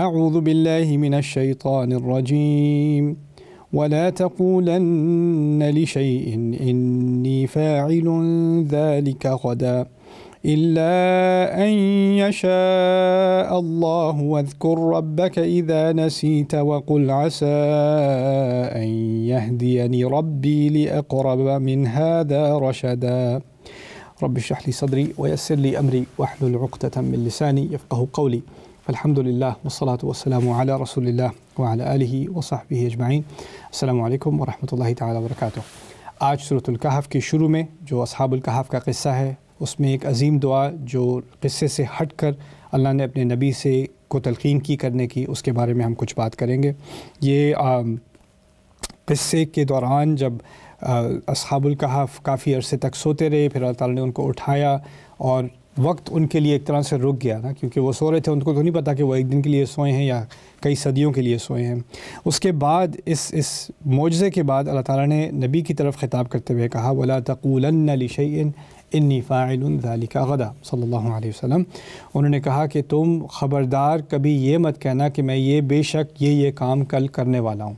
أعوذ بالله من الشيطان الرجيم ولا تقولن لشيء إني فاعل ذلك غدا إلا أن يشاء الله واذكر ربك إذا نسيت وقل عسى أن يهديني ربي لأقرب من هذا رشدا رب اشرح لي صدري ويسر لي أمري واحلل عقدة من لساني يفقه قولي Elhamdülillah ve salatu ve selamu ala Resulillah ve ala alihi ve sahbihi ecma'in. Esselamu aleyküm ve rahmetullahi teala ve berekatuhu. आज सूरतुल कहफ़ के शुरू में जो असहाबुल कहफ़ का किस्सा है उसमें एक अजीम दुआ जो किस्से से हट कर अल्लाह ने अपने नबी से को तलकिन की करने की उसके बारे में हम कुछ बात करेंगे ये किस्से के दौरान जब असहाबुल कहफ़ काफ़ी अरसे तक सोते रहे फिर अल्लाह ताला ने उनको उठाया और वक्त उनके लिए एक तरह से रुक गया ना क्योंकि वो सो रहे थे उनको तो नहीं पता कि वो एक दिन के लिए सोए हैं या कई सदियों के लिए सोए हैं उसके बाद इस इस मुजज़े के बाद अल्लाह ताला ने नबी की तरफ ख़िताब करते हुए कहा वला तकुलशन इन्नी गदा सल्ला वसम उन्होंने कहा कि तुम ख़बरदार कभी ये मत कहना कि मैं ये बेशक ये ये काम कल करने वाला हूँ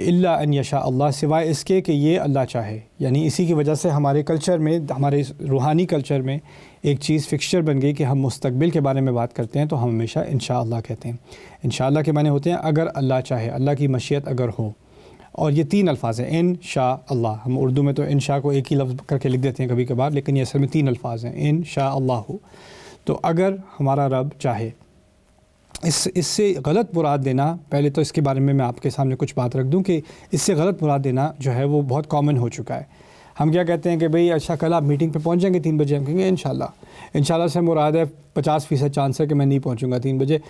अल्ला अन यशा अल्लाह सिवाय इसके कि ये अल्लाह चाहे यानी इसी की वजह से हमारे कल्चर में हमारे रूहानी कल्चर में एक चीज़ फिक्सचर बन गई कि हम मुस्तबिल के बारे में बात करते हैं तो हम हमेशा इन कहते हैं इन के माने होते हैं अगर अल्लाह चाहे अल्लाह की मशीत अगर हो और ये तीन अल्फाज हैं इन शाह अल्लाह हम उर्दू में तो इन शाह को एक ही लफ्ज़ करके लिख देते हैं कभी कभार लेकिन ये असल में तीन अल्फाज हैं इन शाह अल्लाह हो तो अगर हमारा रब चाहे इस इससे गलत मुराद देना पहले तो इसके बारे में मैं आपके सामने कुछ बात रख दूं कि इससे गलत मुराद देना जो है वो बहुत कॉमन हो चुका है हम क्या कहते हैं कि भाई अच्छा कल आप मीटिंग पे पहुंच जाएंगे तीन बजे हम कहेंगे इनशाला इनशाला से मुराद है पचास फ़ीसद चांस है कि मैं नहीं पहुंचूंगा तीन बजे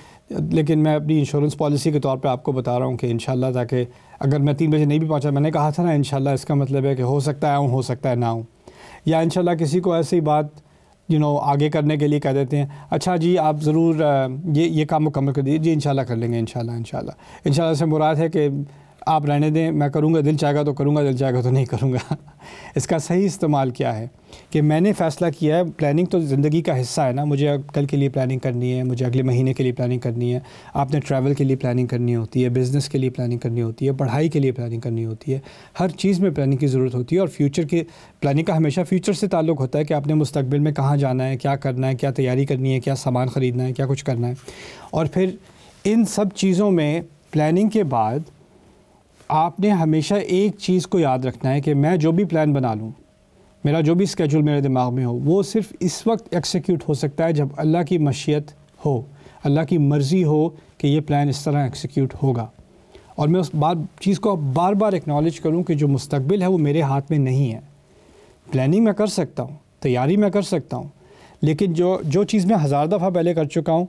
लेकिन मैं अपनी इंश्योरेंस पॉलिसी के तौर पर आपको बता रहा हूँ कि इनशाला ताकि अगर मैं तीन बजे नहीं भी पहुँचा मैंने कहा था ना इनशाला इसका मतलब है कि हो सकता है आऊँ हो सकता है ना आऊँ या इनशाला किसी को ऐसी बात यू नो आगे करने के लिए कह देते हैं अच्छा जी आप ज़रूर ये ये काम मुकम्मल कर दीजिए जी इन कर लेंगे इन शाला इन से मुराद है कि आप रहने दें मैं करूँगा दिल चाहेगा तो करूँगा दिल चाहेगा तो नहीं करूँगा इसका सही इस्तेमाल क्या है कि मैंने फ़ैसला किया है प्लानिंग तो ज़िंदगी का हिस्सा है ना मुझे कल के लिए प्लानिंग करनी है मुझे अगले महीने के लिए प्लानिंग करनी है आपने ट्रैवल के लिए प्लानिंग करनी होती है बिज़नेस के लिए प्लानिंग करनी होती है पढ़ाई के लिए प्लानिंग करनी होती है हर चीज़ में प्लानिंग की ज़रूरत होती है और फ्यूचर की प्लानिंग का हमेशा फ्यूचर से ताल्लुक़ होता है कि आपने मुस्तबिल में कहाँ जाना है क्या करना है क्या तैयारी करनी है क्या सामान ख़रीदना है क्या कुछ करना है और फिर इन सब चीज़ों में प्लानिंग के बाद आपने हमेशा एक चीज़ को याद रखना है कि मैं जो भी प्लान बना लूँ मेरा जो भी स्केजूल मेरे दिमाग में हो वो सिर्फ इस वक्त एक्सिक्यूट हो सकता है जब अल्लाह की मशीत हो अल्लाह की मर्ज़ी हो कि ये प्लान इस तरह एक्सिक्यूट होगा और मैं उस बार चीज़ को बार बार एक्नॉलेज करूँ कि जो मुस्तबिल है वो मेरे हाथ में नहीं है प्लानिंग मैं कर सकता हूँ तैयारी मैं कर सकता हूँ लेकिन जो जो चीज़ मैं हज़ार दफ़ा पहले कर चुका हूँ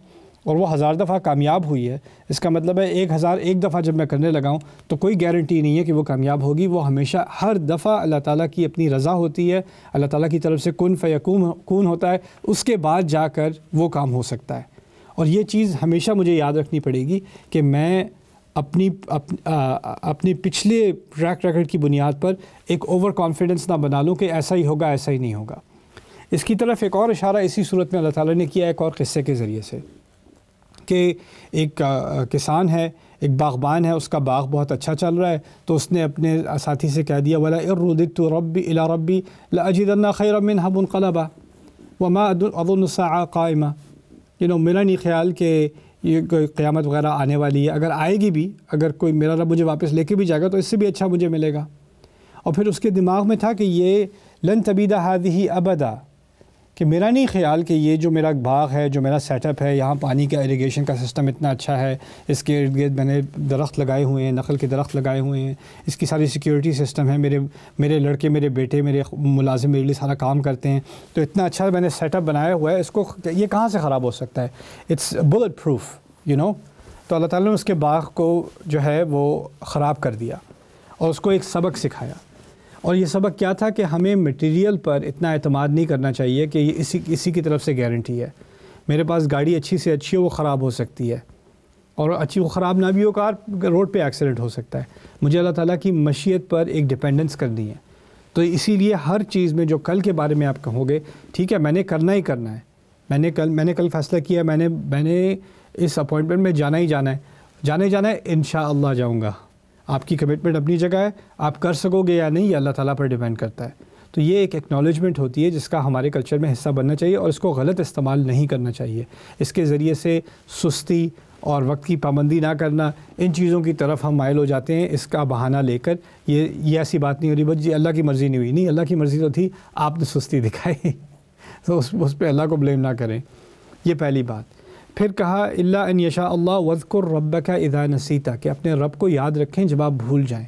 और वो हज़ार दफ़ा कामयाब हुई है इसका मतलब है एक हज़ार एक दफ़ा जब मैं करने लगाऊँ तो कोई गारंटी नहीं है कि वो कामयाब होगी वो हमेशा हर दफ़ा अल्लाह ताला की अपनी रज़ा होती है अल्लाह ताला की तरफ से कन फ़ैकून कून होता है उसके बाद जाकर वो काम हो सकता है और ये चीज़ हमेशा मुझे याद रखनी पड़ेगी कि मैं अपनी अप, आ, अपनी पिछले ट्रैक रिकॉर्ड की बुनियाद पर एक ओवर कॉन्फिडेंस ना बना लूँ कि ऐसा ही होगा ऐसा ही नहीं होगा इसकी तरफ एक और इशारा इसी सूरत में अल्लाह ताला ने किया एक और किस्से के ज़रिए से के एक किसान है एक बागबान है उसका बाग बहुत अच्छा चल रहा है तो उसने अपने साथी से कह दिया वाला इरुदित तो रबी इला रबी लाजिदन्ना खैर मिन हबन कलबा वमा अदुलसा कायमा यू नो मेरा नहीं ख्याल कि ये कोई क़्यामत वगैरह आने वाली है अगर आएगी भी अगर कोई मेरा रब मुझे वापस लेके भी जाएगा तो इससे भी अच्छा मुझे मिलेगा और फिर उसके दिमाग में था कि ये लन तबीदा हादही अबदा कि मेरा नहीं ख्याल कि ये जो मेरा बाग है जो मेरा सेटअप है यहाँ पानी का इरीगेशन का सिस्टम इतना अच्छा है इसके इर्द गिर्द मैंने दरख्त लगाए हुए हैं नकल के दरख्त लगाए हुए हैं इसकी सारी सिक्योरिटी सिस्टम है मेरे मेरे लड़के मेरे बेटे मेरे मुलाजिम मेरे लिए सारा काम करते हैं तो इतना अच्छा मैंने सेटअप बनाया हुआ है इसको ये कहाँ से ख़राब हो सकता है it's bullet proof you know तो अल्लाह ताला ने उसके बाग को जो है वो ख़राब कर दिया और उसको एक सबक सिखाया और ये सबक क्या था कि हमें मटेरियल पर इतना अतमाद नहीं करना चाहिए कि ये इसी इसी की तरफ से गारंटी है मेरे पास गाड़ी अच्छी से अच्छी हो वो ख़राब हो सकती है और अच्छी वो ख़राब ना भी हो कार रोड पे एक्सीडेंट हो सकता है मुझे अल्लाह ताला की मशीयत पर एक डिपेंडेंस करनी है तो इसीलिए हर चीज़ में जो कल के बारे में आप कहोगे ठीक है मैंने करना ही करना है मैंने कल मैंने कल फ़ैसला किया मैंने मैंने इस अपॉइंटमेंट में जाना ही जाना है जाने जाना है इन जाऊँगा आपकी कमिटमेंट अपनी जगह है आप कर सकोगे या नहीं ये अल्लाह ताला पर डिपेंड करता है तो ये एक एक्नॉलेजमेंट होती है जिसका हमारे कल्चर में हिस्सा बनना चाहिए और इसको गलत इस्तेमाल नहीं करना चाहिए इसके ज़रिए से सुस्ती और वक्त की पाबंदी ना करना इन चीज़ों की तरफ हम मायल हो जाते हैं इसका बहाना लेकर ये ये ऐसी बात नहीं हो रही बस जी अल्लाह की मर्ज़ी नहीं हुई नहीं अल्लाह की मर्ज़ी तो थी आपने सुस्ती दिखाई तो उस उस पर अल्लाह को ब्लेम ना करें ये पहली बात फिर कहा अल्ला अन यशा अल्लाह वज़कुर रब का इदा नसीता कि अपने रब को याद रखें जब आप भूल जाएं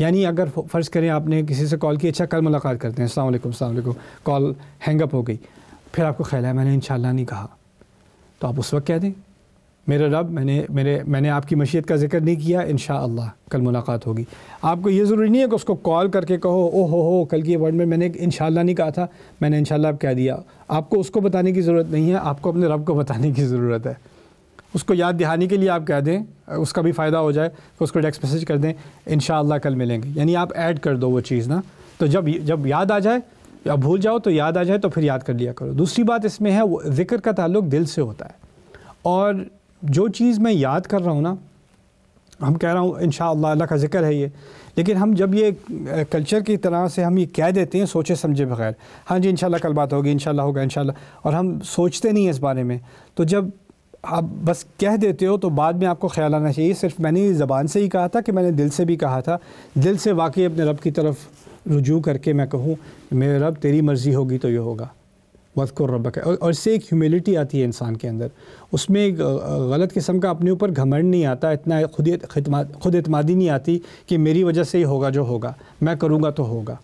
यानी अगर फ़र्ज़ करें आपने किसी से कॉल की अच्छा कल मुलाकात करते हैं अल्लाम अलैक्म कॉल हैंगअप हो गई फिर आपको ख्याल है मैंने इन नहीं कहा तो आप उस वक्त कह दें मेरे रब मैंने मेरे मैंने आपकी मशीत का जिक्र नहीं किया इन कल मुलाकात होगी आपको ये ज़रूरी नहीं है कि उसको कॉल करके कहो ओ हो हो कल की वर्ड में मैंने इन नहीं कहा था मैंने इन कह दिया आपको उसको बताने की ज़रूरत नहीं है आपको अपने रब को बताने की ज़रूरत है उसको याद दिहाने के लिए आप कह दें उसका भी फ़ायदा हो जाए तो उसको टेक्स मैसेज कर दें इन कल मिलेंगे यानी आप ऐड कर दो वो चीज़ ना तो जब जब याद आ जाए या भूल जाओ तो याद आ जाए तो फिर याद कर लिया करो दूसरी बात इसमें है वो ज़िक्र का ताल्लुक दिल से होता है और जो चीज़ मैं याद कर रहा हूँ ना हम कह रहा हूँ इन अल्लाह का ज़िक्र है ये लेकिन हम जब ये कल्चर की तरह से हम ये कह देते हैं सोचे समझे बगैर हाँ जी इनशाला कल बात होगी इंशाल्लाह होगा इंशाल्लाह और हम सोचते नहीं हैं इस बारे में तो जब आप बस कह देते हो तो बाद में आपको ख्याल आना चाहिए सिर्फ मैंने ज़बान से ही कहा था कि मैंने दिल से भी कहा था दिल से वाकई अपने रब की तरफ रुजू करके मैं कहूँ मेरे रब तेरी मर्ज़ी होगी तो ये होगा वदकुर रबक है और इससे एक ह्यूमिलिटी आती है इंसान के अंदर उसमें एक गलत किस्म का अपने ऊपर घमंड नहीं आता इतना खुद खुद अतमादी नहीं आती कि मेरी वजह से ही होगा जो होगा मैं करूँगा तो होगा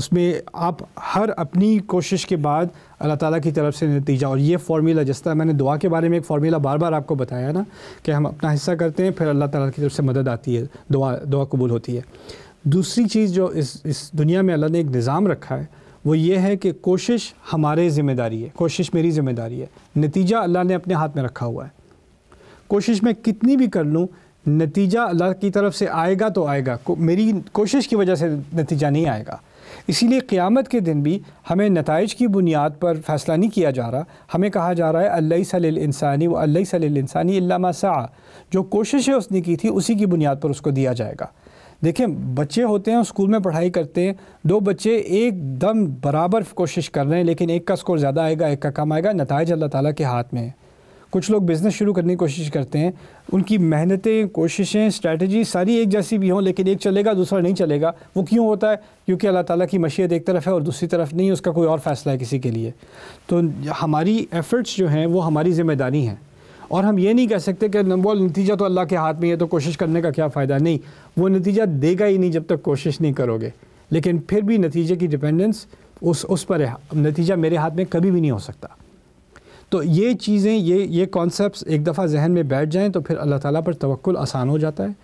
उसमें आप हर अपनी कोशिश के बाद अल्लाह ताला की तरफ से नतीजा और ये फार्मूला जिस तरह मैंने दुआ के बारे में एक फार्मूला बार बार आपको बताया ना कि हम अपना हिस्सा करते हैं फिर अल्लाह ताला की तरफ से मदद आती है दुआ दुआ कबूल होती है दूसरी चीज़ जो इस इस दुनिया में अल्लाह ने एक निज़ाम रखा है वो ये है कि कोशिश हमारे ज़िम्मेदारी है कोशिश मेरी ज़िम्मेदारी है नतीजा अल्लाह ने अपने हाथ में रखा हुआ है कोशिश मैं कितनी भी कर लूँ नतीजा अल्लाह की तरफ से आएगा तो आएगा को, मेरी कोशिश की वजह से नतीजा नहीं आएगा इसीलिए क़्यामत के दिन भी हमें नतज की बुनियाद पर फ़ैसला नहीं किया जा रहा हमें कहा जा रहा है अल्ला वही व इंसानी सलिलसानी सा जो कोशिशें उसने की थी उसी की बुनियाद पर उसको दिया जाएगा देखें बच्चे होते हैं स्कूल में पढ़ाई करते हैं दो बच्चे एकदम बराबर कोशिश कर रहे हैं लेकिन एक का स्कोर ज़्यादा आएगा एक का कम आएगा नतज अल्लाह ताला के हाथ में है कुछ लोग बिज़नेस शुरू करने की कोशिश करते हैं उनकी मेहनतें कोशिशें स्ट्रैटेजी सारी एक जैसी भी हों लेकिन एक चलेगा दूसरा नहीं चलेगा वो क्यों होता है क्योंकि अल्लाह ताला की मशीत एक तरफ है और दूसरी तरफ नहीं उसका कोई और फ़ैसला है किसी के लिए तो हमारी एफ़र्ट्स जो हैं वो हमारी ज़िम्मेदारी हैं और हम ये नहीं कह सकते कि वो नतीजा तो अल्लाह के हाथ में है तो कोशिश करने का क्या फ़ायदा नहीं वो नतीजा देगा ही नहीं जब तक कोशिश नहीं करोगे लेकिन फिर भी नतीजे की डिपेंडेंस उस उस पर है नतीजा मेरे हाथ में कभी भी नहीं हो सकता तो ये चीज़ें ये ये कॉन्सेप्ट एक दफ़ा जहन में बैठ जाएँ तो फिर अल्लाह ताली पर तवक्ल आसान हो जाता है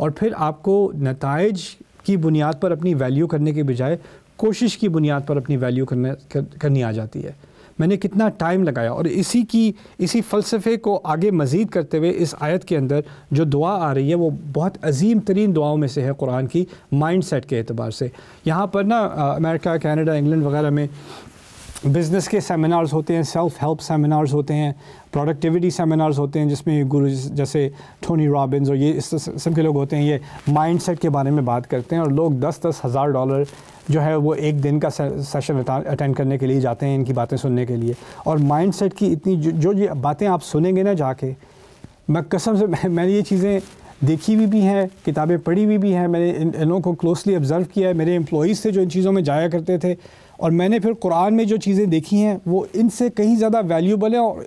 और फिर आपको नतज की बुनियाद पर अपनी वैल्यू करने के बजाय कोशिश की बुनियाद पर अपनी वैल्यू करने करनी आ जाती है मैंने कितना टाइम लगाया और इसी की इसी फ़लसफ़े को आगे मज़ीद करते हुए इस आयत के अंदर जो दुआ आ रही है वो बहुत अजीम तरीन दुआओं में से है कुरान की माइंड सेट के अतबार से यहाँ पर ना अमेरिका कनाडा इंग्लैंड वगैरह में बिज़नेस के सेमिनार्स होते हैं सेल्फ हेल्प सेमिनार्स होते हैं प्रोडक्टिविटी सेमिनार्स होते हैं जिसमें गुरु जैसे टोनी रॉबिन्स और ये इस सब के लोग होते हैं ये माइंडसेट के बारे में बात करते हैं और लोग दस दस हज़ार डॉलर जो है वो एक दिन का सेशन अटेंड करने के लिए जाते हैं इनकी बातें सुनने के लिए और माइंड की इतनी जो, जो ये बातें आप सुनेंगे ना जाके मैं कसम से मैंने ये चीज़ें देखी हुई भी, भी हैं किताबें पढ़ी हुई भी, भी हैं मैंने इन, इन लोगों को क्लोजली ऑब्ज़र्व किया है मेरे एम्प्लॉज़ थे जो इन चीज़ों में जाया करते थे और मैंने फिर कुरान में जो चीज़ें देखी हैं वो इनसे कहीं ज़्यादा वैल्यूबल हैं और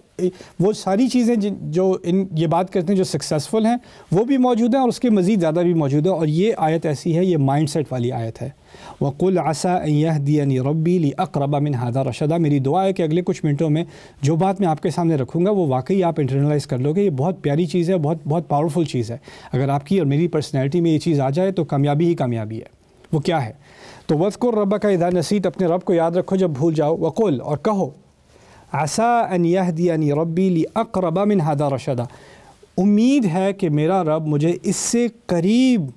वो सारी चीज़ें जो इन ये बात करते हैं जो सक्सेसफुल हैं वो भी मौजूद हैं और उसके मज़ीद ज़्यादा भी मौजूद है और ये आयत ऐसी है ये माइंड सेट वाली आयत है वक़ुल आसा यह दियनी रबी ली अक्रबा मिन हादा रशदा मेरी दुआ है कि अगले कुछ मिनटों में जो बात मैं आपके सामने रखूँगा वो वाकई आप इंटरनलाइज कर लोगे ये बहुत प्यारी चीज़ है बहुत बहुत पावरफुल चीज़ है अगर आपकी और मेरी पर्सनैलिटी में ये चीज़ आ जाए तो कामयाबी ही कामयाबी है वो क्या है तो को रबा का इधा नसीत अपने रब को याद रखो जब भूल जाओ वकुल और कहो आसा अन यह नी रबी ली रबा मिन हदा रशदा उम्मीद है कि मेरा रब मुझे इससे करीब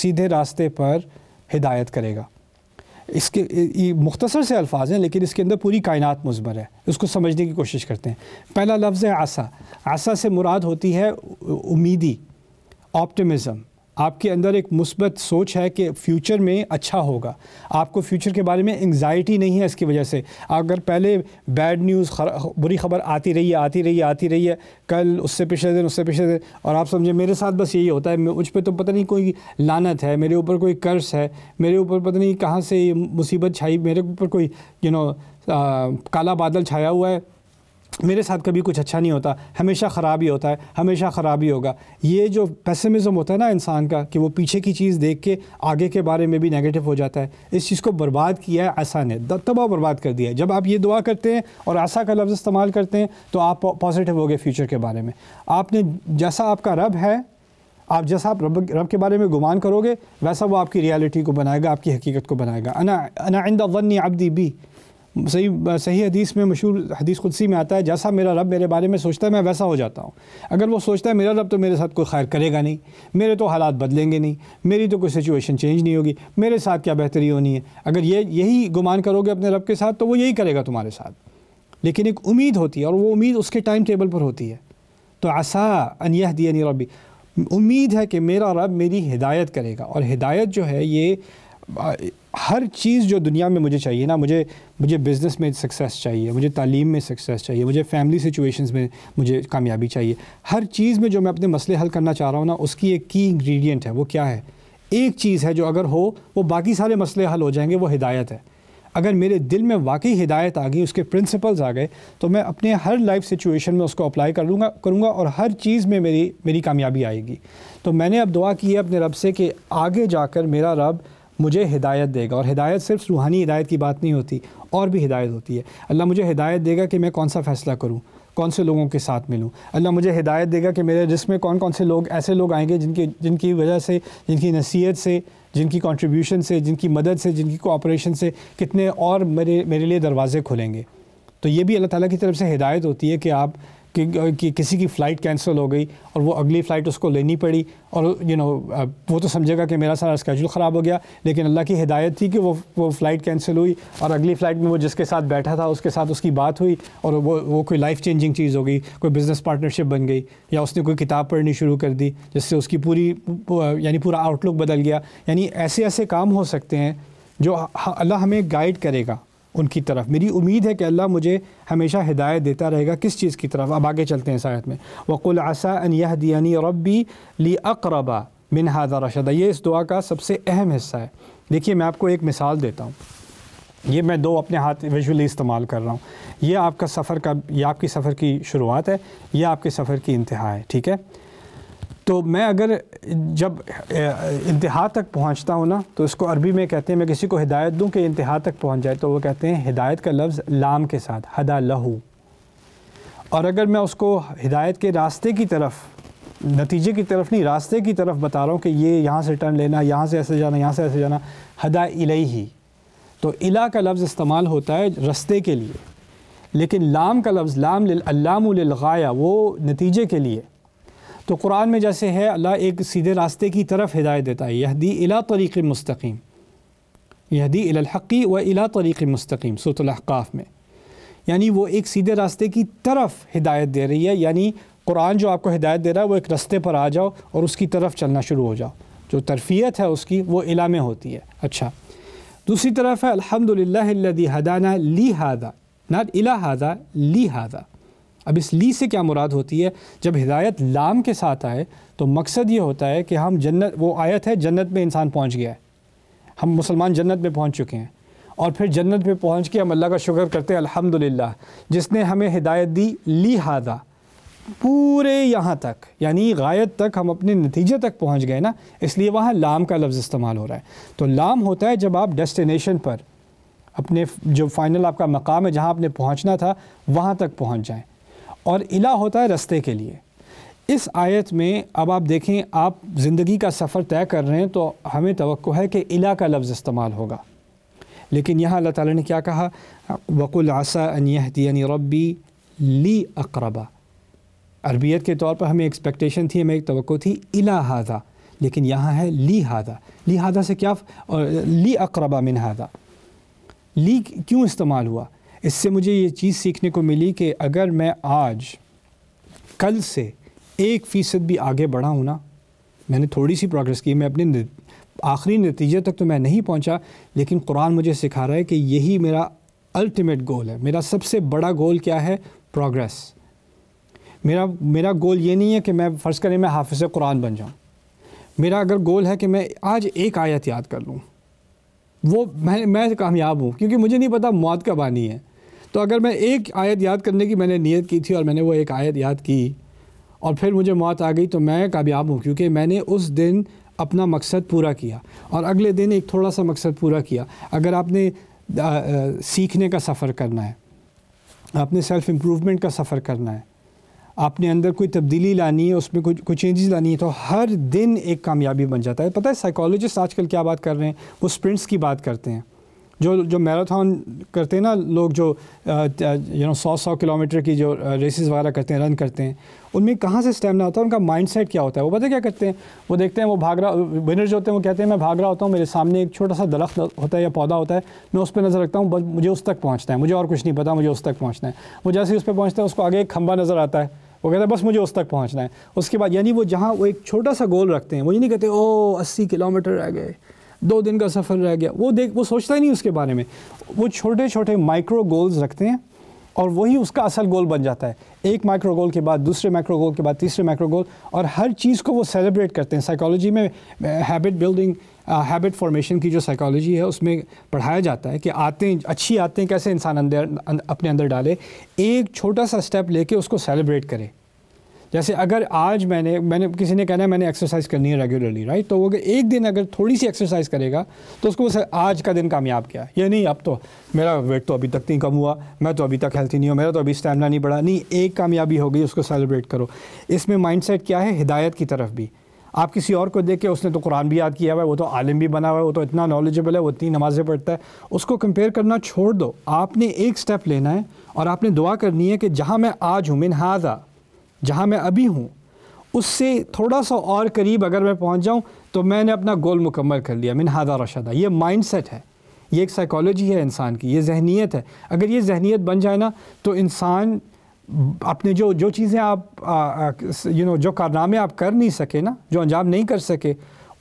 सीधे रास्ते पर हिदायत करेगा इसके ये मुख्तसर से अल्फाज हैं लेकिन इसके अंदर पूरी कायनात मुजमर है उसको समझने की कोशिश करते हैं पहला लफ्ज़ है आसा आसा से मुराद होती है उम्मीदी ऑप्टिमिज़म आपके अंदर एक मुस्बत सोच है कि फ्यूचर में अच्छा होगा आपको फ्यूचर के बारे में एंगजाइटी नहीं है इसकी वजह से अगर पहले बैड न्यूज़ बुरी खबर आती रही है आती रही है आती रही है कल उससे पिछले दिन उससे पिछले दिन और आप समझे मेरे साथ बस यही होता है मुझ पर तो पता नहीं कोई लानत है मेरे ऊपर कोई कर्ज है मेरे ऊपर पता नहीं कहाँ से मुसीबत छाई मेरे ऊपर कोई यू you नो know, काला बादल छाया हुआ है मेरे साथ कभी कुछ अच्छा नहीं होता हमेशा ख़राब ही होता है हमेशा ख़राब ही होगा ये जो पैसमिज़म होता है ना इंसान का कि वो पीछे की चीज़ देख के आगे के बारे में भी नेगेटिव हो जाता है इस चीज़ को बर्बाद किया है ऐसा ने तबाह बर्बाद कर दिया है जब आप ये दुआ करते हैं और आशा का लफ्ज़ इस्तेमाल करते हैं तो आप पॉजिटिव हो गए फ्यूचर के बारे में आपने जैसा आपका रब है आप जैसा आप रब रब के बारे में गुमान करोगे वैसा वो आपकी रियलिटी को बनाएगा आपकी हकीकत को बनाएगा अना अना आइंदा वन्नी अब्दी बी सही सही हदीस में मशहूर हदीस कुदसी में आता है जैसा मेरा रब मेरे बारे में सोचता है मैं वैसा हो जाता हूँ अगर वो सोचता है मेरा रब तो मेरे साथ कोई खैर करेगा नहीं मेरे तो हालात बदलेंगे नहीं मेरी तो कोई सिचुएशन चेंज नहीं होगी मेरे साथ क्या बेहतरी होनी है अगर ये यही गुमान करोगे अपने रब के साथ तो वो यही करेगा तुम्हारे साथ लेकिन एक उम्मीद होती है और वो उम्मीद उसके टाइम टेबल पर होती है तो आसा यह दिया रबी उम्मीद है कि मेरा रब मेरी हिदायत करेगा और हिदायत जो है ये हर चीज़ जो दुनिया में मुझे चाहिए ना मुझे मुझे बिज़नेस में सक्सेस चाहिए मुझे तालीम में सक्सेस चाहिए मुझे फैमिली सिचुएशंस में मुझे कामयाबी चाहिए हर चीज़ में जो मैं अपने मसले हल करना चाह रहा हूँ ना उसकी एक की इंग्रेडिएंट है वो क्या है एक चीज़ है जो अगर हो वो बाकी सारे मसले हल हो जाएंगे वो हिदायत है अगर मेरे दिल में वाकई हिदायत आ गई उसके प्रिंसिपल्स आ गए तो मैं अपने हर लाइफ सिचुएशन में उसको अप्लाई कर लूँगा करूँगा और हर चीज़ में मेरी मेरी कामयाबी आएगी तो मैंने अब दुआ की है अपने रब से कि आगे जाकर मेरा रब मुझे हिदायत देगा और हिदायत सिर्फ रूहानी हिदायत की बात नहीं होती और भी हिदायत होती है अल्लाह मुझे हिदायत देगा कि मैं कौन सा फ़ैसला करूँ कौन से लोगों के साथ मिलूँ अल्लाह मुझे हिदायत देगा कि मेरे रिस्क में कौन कौन से लोग ऐसे लोग आएंगे जिनके जिनकी वजह से जिनकी नसीहत से जिनकी कंट्रीब्यूशन से जिनकी मदद से जिनकी कोऑपरेशन से कितने और मेरे मेरे लिए दरवाज़े खुलेंगे तो ये भी अल्लाह ताला की तरफ से हिदायत होती है कि आप कि, कि किसी की फ़्लाइट कैंसिल हो गई और वो अगली फ़्लाइट उसको लेनी पड़ी और यू you नो know, वो तो समझेगा कि मेरा सारा स्केजूल ख़राब हो गया लेकिन अल्लाह की हिदायत थी कि वो वो फ़्लाइट कैंसिल हुई और अगली फ़्लाइट में वो जिसके साथ बैठा था उसके साथ उसकी बात हुई और वो वो कोई लाइफ चेंजिंग चीज़ हो गई कोई बिज़नेस पार्टनरशिप बन गई या उसने कोई किताब पढ़नी शुरू कर दी जिससे उसकी पूरी यानी पूरा आउटलुक बदल गया यानी ऐसे ऐसे काम हो सकते हैं जो अल्लाह हमें गाइड करेगा उनकी तरफ मेरी उम्मीद है कि अल्लाह मुझे हमेशा हिदायत देता रहेगा किस चीज़ की तरफ अब आगे चलते हैं शायद में वक़ुल आसा अन यह दियानी रबी ली अकरबा मिन हादा रशद ये इस दुआ का सबसे अहम हिस्सा है देखिए मैं आपको एक मिसाल देता हूँ ये मैं दो अपने हाथ विजुअली इस्तेमाल कर रहा हूँ ये आपका सफ़र का ये आपकी सफ़र की शुरुआत है यह आपके सफ़र की इंतहा है ठीक है तो मैं अगर जब इंतहा तक पहुंचता हूँ ना तो इसको अरबी में कहते हैं मैं किसी को हिदायत दूँ कि इंतहा तक पहुंच जाए तो वो कहते हैं हिदायत का लफ्ज़ लाम के साथ हदा लहू और अगर मैं उसको हिदायत के रास्ते की तरफ नतीजे की तरफ नहीं रास्ते की तरफ बता रहा हूँ कि ये यहाँ से टर्न लेना यहाँ से ऐसे जाना यहाँ से ऐसे जाना हदा इलाही ही तो इला का लफ्ज़ इस्तेमाल होता है रस्ते के लिए लेकिन लाम का लफ्ज़ लाम लाम गाया वो नतीजे के लिए तो कुरान में जैसे है अल्लाह एक सीधे रास्ते की तरफ हिदायत देता है यहदी इला तरीक़ मुस्तकीम यहदी इलाहक़ी व इला तरीक़ मुस्तकीम सूतलहकाफ़ में यानी वो एक सीधे रास्ते की तरफ हिदायत दे रही है यानी कुरान जो आपको हिदायत दे रहा है वो एक रास्ते पर आ जाओ और उसकी तरफ चलना शुरू हो जाओ जो तरफियत है उसकी वो इला में होती है अच्छा दूसरी तरफ है अलहमदिल्ला हदाना ली हादा नाट इला हादा ली हादा अब इस ली से क्या मुराद होती है जब हिदायत लाम के साथ आए तो मकसद ये होता है कि हम जन्नत वो आयत है जन्नत में इंसान पहुँच गया है हम मुसलमान जन्नत में पहुँच चुके हैं और फिर जन्नत में पहुँच के हम अल्लाह का शुक्र करते हैं अल्हम्दुलिल्लाह जिसने हमें हिदायत दी हादा पूरे यहाँ तक यानी गायत तक हम अपने नतीजे तक पहुँच गए ना इसलिए वहाँ लाम का लफ्ज़ इस्तेमाल हो रहा है तो लाम होता है जब आप डेस्टिनेशन पर अपने जो फाइनल आपका मकाम है जहाँ आपने पहुँचना था वहाँ तक पहुँच जाएँ और इला होता है रस्ते के लिए इस आयत में अब आप देखें आप ज़िंदगी का सफ़र तय कर रहे हैं तो हमें तो है कि इला का लफ्ज़ इस्तेमाल होगा लेकिन यहाँ अल्लाह ताला ने क्या कहा वक़ुल आसा अन रबी ली अकरबा अरबियत के तौर पर हमें एक्सपेक्टेशन थी हमें एक तो थी इला हादा लेकिन यहाँ है ली हादा ली हादा से क्या और ली अकरबा मिन हादा ली क्यों इस्तेमाल हुआ इससे मुझे ये चीज़ सीखने को मिली कि अगर मैं आज कल से एक फ़ीसद भी आगे बढ़ा हूँ ना मैंने थोड़ी सी प्रोग्रेस की मैं अपने आखिरी नतीजे तक तो मैं नहीं पहुँचा लेकिन कुरान मुझे सिखा रहा है कि यही मेरा अल्टीमेट गोल है मेरा सबसे बड़ा गोल क्या है प्रोग्रेस मेरा मेरा गोल ये नहीं है कि मैं फ़र्ज़ करें मैं हाफिज़ कुरान बन जाऊँ मेरा अगर गोल है कि मैं आज एक आयत याद कर लूँ वो मैं मैं कामयाब हूँ क्योंकि मुझे नहीं पता मौत कब आनी है तो अगर मैं एक आयत याद करने की मैंने नीयत की थी और मैंने वो एक आयत याद की और फिर मुझे मौत आ गई तो मैं कामयाब हूँ क्योंकि मैंने उस दिन अपना मकसद पूरा किया और अगले दिन एक थोड़ा सा मकसद पूरा किया अगर आपने आ, आ, सीखने का सफ़र करना है आपने सेल्फ़ इम्प्रूवमेंट का सफ़र करना है आपने अंदर कोई तब्दीली लानी है उसमें कुछ कोई चेंजेस लानी है तो हर दिन एक कामयाबी बन जाता है पता है साइकोलॉजिस्ट आजकल क्या बात कर रहे हैं वो स्प्रिंट्स की बात करते हैं जो जो मैराथन करते हैं ना लोग जो यू नो सौ सौ किलोमीटर की जो रेसेस वगैरह करते हैं रन करते हैं उनमें कहाँ से स्टेमिना होता है उनका माइंड सेट क्या होता है वो पता क्या करते हैं वो देखते हैं वो भाग रहा विनर जो होते हैं वो कहते हैं मैं भाग रहा होता हूँ मेरे सामने एक छोटा सा दरख्त होता है या पौधा होता है मैं उस पर नज़र रखता हूँ बस मुझे उस तक पहुँचना है मुझे और कुछ नहीं पता मुझे उस तक पहुँचना है वो जैसे उस पर पहुँचता है उसको आगे एक खंबा नज़र आता है वो कहते हैं बस मुझे उस तक पहुँचना है उसके बाद यानी वो जहां वो एक छोटा सा गोल रखते हैं वो ये नहीं कहते ओ अस्सी किलोमीटर रह गए दो दिन का सफ़र रह गया वो देख वो सोचता ही नहीं उसके बारे में वो छोटे छोटे माइक्रो गोल्स रखते हैं और वही उसका असल गोल बन जाता है एक माइक्रो गोल के बाद दूसरे माइक्रो गोल के बाद तीसरे माइक्रो गोल और हर चीज़ को वो सेलिब्रेट करते हैं साइकोलॉजी में habit eh, building habit formation की जो साइकोलॉजी है उसमें पढ़ाया जाता है कि आते अच्छी आते कैसे इंसान अंदर अं, अपने अंदर डाले एक छोटा सा स्टेप लेके उसको सेलिब्रेट करें जैसे अगर आज मैंने मैंने किसी ने कहना है मैंने एक्सरसाइज करनी है रेगुलरली राइट तो वो एक दिन अगर थोड़ी सी एक्सरसाइज करेगा तो उसको आज का दिन कामयाब किया ये नहीं अब तो मेरा वेट तो अभी तक नहीं कम हुआ मैं तो अभी तक हेल्थी नहीं हूँ मेरा तो अभी स्टैमिना नहीं बढ़ा नहीं एक कामयाबी हो गई उसको सेलिब्रेट करो इसमें माइंड क्या है हिदायत की तरफ भी आप किसी और को देखे उसने तो कुरान भी याद किया हुआ है वो तो आलिम भी बना हुआ है वो तो इतना नॉलेजेबल है वो इतनी नमाज़ें पढ़ता है उसको कंपेयर करना छोड़ दो आपने एक स्टेप लेना है और आपने दुआ करनी है कि जहाँ मैं आज हूँ मिन हाजा जहाँ मैं अभी हूँ उससे थोड़ा सा और करीब अगर मैं पहुँच जाऊँ तो मैंने अपना गोल मुकम्मल कर लिया मिन हाजा रशादा ये माइंड सेट है ये एक साइकोलॉजी है इंसान की ये जहनीत है अगर ये जहनीत बन जाए ना तो इंसान अपने जो जो चीज़ें आप यू नो जो कारनामे आप कर नहीं सके ना जो अंजाम नहीं कर सके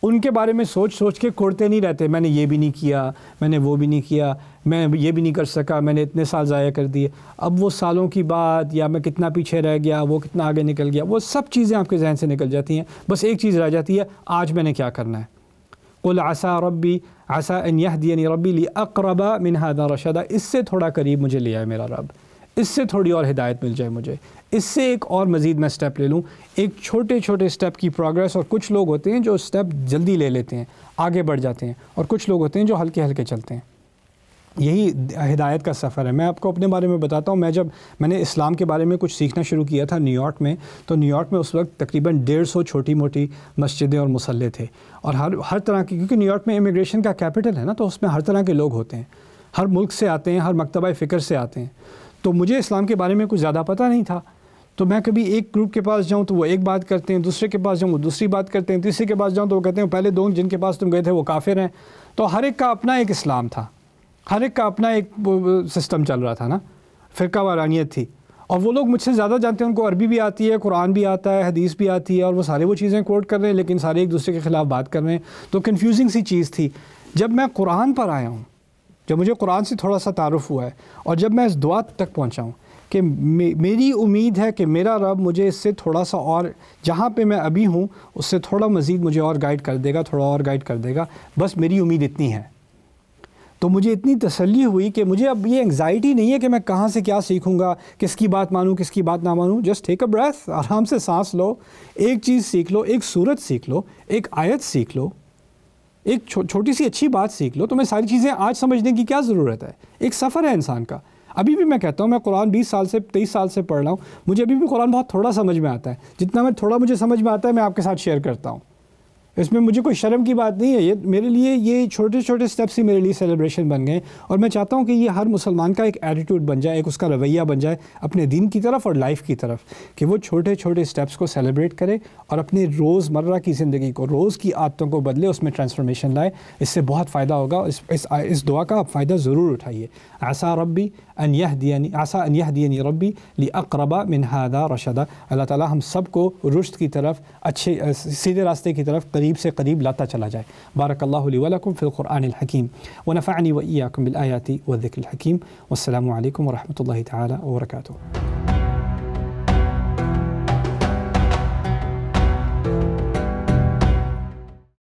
उनके बारे में सोच सोच के कोड़ते नहीं रहते मैंने ये भी नहीं किया मैंने वो भी नहीं किया मैं ये भी नहीं कर सका मैंने इतने साल ज़ाया कर दिए अब वो सालों की बात या मैं कितना पीछे रह गया वो कितना आगे निकल गया वो सब चीज़ें आपके जहन से निकल जाती हैं बस एक चीज़ रह जाती है आज मैंने क्या करना है कुल आसा रबी आसा यह नहीं रबी ली अकरबा मिनहादा रशदा इससे थोड़ा करीब मुझे ले आए मेरा रब इससे थोड़ी और हिदायत मिल जाए मुझे इससे एक और मज़ीद मैं स्टेप ले लूँ एक छोटे छोटे स्टेप की प्रोग्रेस और कुछ लोग होते हैं जो स्टेप जल्दी ले लेते हैं आगे बढ़ जाते हैं और कुछ लोग होते हैं जो हल्के हल्के चलते हैं यही हिदायत का सफ़र है मैं आपको अपने बारे में बताता हूँ मैं जब मैंने इस्लाम के बारे में कुछ सीखना शुरू किया था न्यूयॉर्क में तो न्यूयॉर्क में उस वक्त तकरीबन डेढ़ सौ छोटी मोटी मस्जिदें और मसल्ले थे और हर हर तरह की क्योंकि न्यूयॉर्क में इमिग्रेशन का कैपिटल है ना तो उसमें हर तरह के लोग होते हैं हर मुल्क से आते हैं हर मकतबा फ़िक्र से आते हैं तो मुझे इस्लाम के बारे में कुछ ज़्यादा पता नहीं था तो मैं कभी एक ग्रुप के पास जाऊँ तो वो एक बात करते हैं दूसरे के पास जाऊँ वो दूसरी बात करते हैं तीसरे के पास जाऊँ तो वो कहते हैं पहले दो जिनके पास तुम गए थे वो काफिर हैं तो हर एक का अपना एक इस्लाम था हर एक का अपना एक सिस्टम चल रहा था ना फ़िरका वारानियत थी और वो लोग मुझसे ज़्यादा जानते हैं उनको अरबी भी आती है कुरान भी आता है हदीस भी आती है और वो सारे वो चीज़ें कोट कर रहे हैं लेकिन सारे एक दूसरे के ख़िलाफ़ बात कर रहे हैं तो कन्फ्यूजिंग सी चीज़ थी जब मैं कुरान पर आया हूँ जब मुझे कुरान से थोड़ा सा तारफ़ हुआ है और जब मैं इस दुआ तक पहुँचा हूँ कि मे, मेरी उम्मीद है कि मेरा रब मुझे इससे थोड़ा सा और जहाँ पे मैं अभी हूँ उससे थोड़ा मज़ीद मुझे और गाइड कर देगा थोड़ा और गाइड कर देगा बस मेरी उम्मीद इतनी है तो मुझे इतनी तसल्ली हुई कि मुझे अब ये एंग्जाइटी नहीं है कि मैं कहाँ से क्या सीखूँगा किसकी बात मानूँ किसकी बात ना मानूँ जस्ट टेक अ ब्रेथ आराम से सांस लो एक चीज़ सीख लो एक सूरत सीख लो एक आयत सीख लो एक छो, छोटी सी अच्छी बात सीख लो तो मैं सारी चीज़ें आज समझने की क्या ज़रूरत है एक सफ़र है इंसान का अभी भी मैं कहता हूँ मैं कुरान 20 साल से 23 साल से पढ़ रहा हूँ मुझे अभी भी कुरान बहुत थोड़ा समझ में आता है जितना मैं थोड़ा मुझे समझ में आता है मैं आपके साथ शेयर करता हूँ इसमें मुझे कोई शर्म की बात नहीं है ये मेरे लिए ये छोटे छोटे स्टेप्स ही मेरे लिए सेलिब्रेशन बन गए और मैं चाहता हूँ कि ये हर मुसलमान का एक एटीट्यूड बन जाए एक उसका रवैया बन जाए अपने दिन की तरफ और लाइफ की तरफ कि वो छोटे छोटे स्टेप्स को सेलिब्रेट करे और अपने रोज़मर्रा की ज़िंदगी को रोज़ की आदतों को बदले उसमें ट्रांसफॉर्मेशन लाए इससे बहुत फ़ायदा होगा इस इस, इस दुआ का आप फ़ायदा ज़रूर उठाइए आसा रबी अन यह दियनी आसा अन यह दियनी रबी ली अकरबा मिनहदा रशदा अल्लाह ताली हम सबको रुश्त की तरफ अच्छे सीधे रास्ते की तरफ قريب سے قريب لاتا چلا جائے بارك الله لي ولكم في القرآن الحكيم ونفعني وإياكم بالآيات والذكر الحكيم والسلام عليكم ورحمة الله تعالى وبركاته